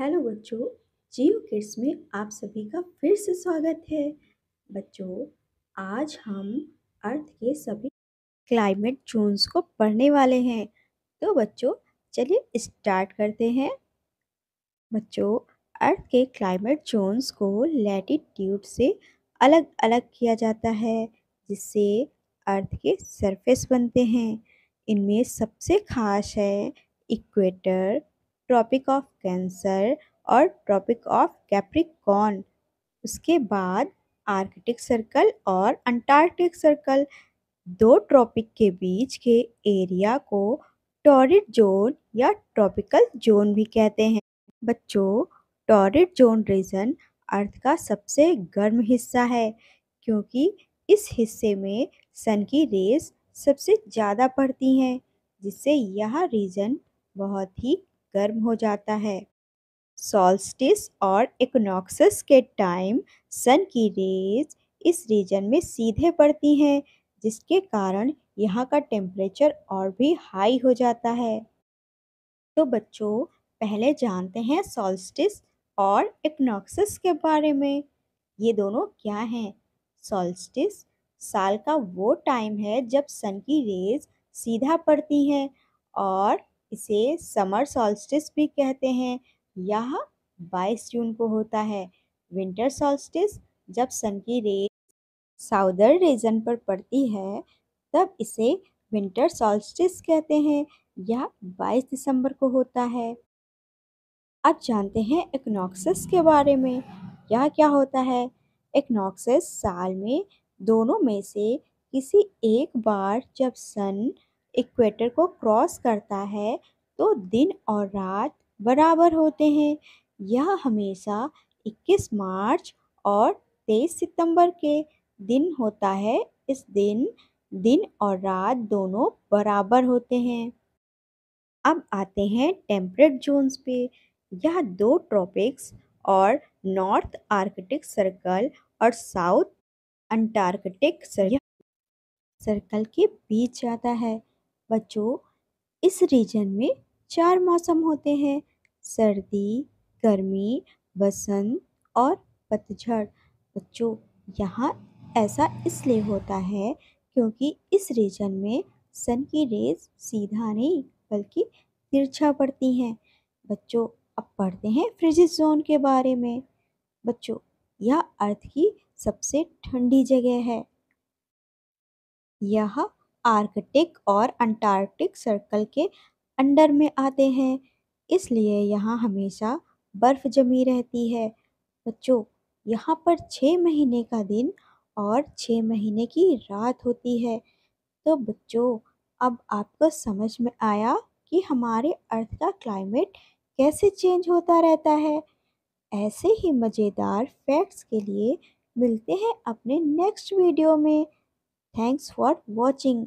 hello बच्चों जियो kids में आप सभी का फिर से स्वागत है बच्चों आज हम अर्थ के सभी क्लाइमेट जोन्स को पढ़ने वाले हैं तो बच्चों चलिए स्टार्ट करते हैं बच्चों अर्थ के क्लाइमेट जोन्स को लैटिट्यूड से अलग अलग किया जाता है जिससे अर्थ के सरफेस बनते हैं इनमें सबसे खास है इक्वेटर ट्रॉपिक ऑफ कैंसर और ट्रॉपिक ऑफ कैप्रिकॉन उसके बाद आर्कटिक सर्कल और अंटार्कटिक सर्कल दो ट्रॉपिक के बीच के एरिया को टॉरिड जोन या ट्रॉपिकल जोन भी कहते हैं बच्चों टॉरिड जोन रीजन अर्थ का सबसे गर्म हिस्सा है क्योंकि इस हिस्से में सन की रेस सबसे ज़्यादा पड़ती हैं जिससे यह रीजन बहुत ही गर्म हो जाता है सॉल्स्टिस और इकोनॉक्सिस के टाइम सन की रेज इस रीजन में सीधे पड़ती हैं जिसके कारण यहाँ का टेम्परेचर और भी हाई हो जाता है तो बच्चों पहले जानते हैं सॉल्स्टिस और इक्नॉक्सस के बारे में ये दोनों क्या हैं सॉल्स्टिस साल का वो टाइम है जब सन की रेज सीधा पड़ती हैं और इसे समर सॉल्स्टिस भी कहते हैं यह 22 जून को होता है विंटर सॉल्स्टिस जब सन की रेज साउदर रीजन पर पड़ती है तब इसे विंटर सॉल्स्टिस कहते हैं यह 22 दिसंबर को होता है अब जानते हैं इक्नॉक्सिस के बारे में यह क्या होता है इक्नॉक्सिस साल में दोनों में से किसी एक बार जब सन इक्वेटर को क्रॉस करता है तो दिन और रात बराबर होते हैं यह हमेशा 21 मार्च और 23 सितंबर के दिन होता है इस दिन दिन और रात दोनों बराबर होते हैं अब आते हैं टेम्परेट जोन्स पे यह दो ट्रॉपिक्स और नॉर्थ आर्कटिक सर्कल और साउथ अंटार्कटिक सर्कल के बीच जाता है बच्चों इस रीजन में चार मौसम होते हैं सर्दी गर्मी बसंत और पतझड़ बच्चों यहाँ ऐसा इसलिए होता है क्योंकि इस रीजन में सन की रेज सीधा नहीं बल्कि तिरछा पड़ती हैं बच्चों अब पढ़ते हैं फ्रिजिस जोन के बारे में बच्चों यह अर्थ की सबसे ठंडी जगह है यह आर्कटिक और अंटार्कटिक सर्कल के अंडर में आते हैं इसलिए यहाँ हमेशा बर्फ जमी रहती है बच्चों यहाँ पर छः महीने का दिन और छः महीने की रात होती है तो बच्चों अब आपको समझ में आया कि हमारे अर्थ का क्लाइमेट कैसे चेंज होता रहता है ऐसे ही मज़ेदार फैक्ट्स के लिए मिलते हैं अपने नेक्स्ट वीडियो में थैंक्स फॉर वॉचिंग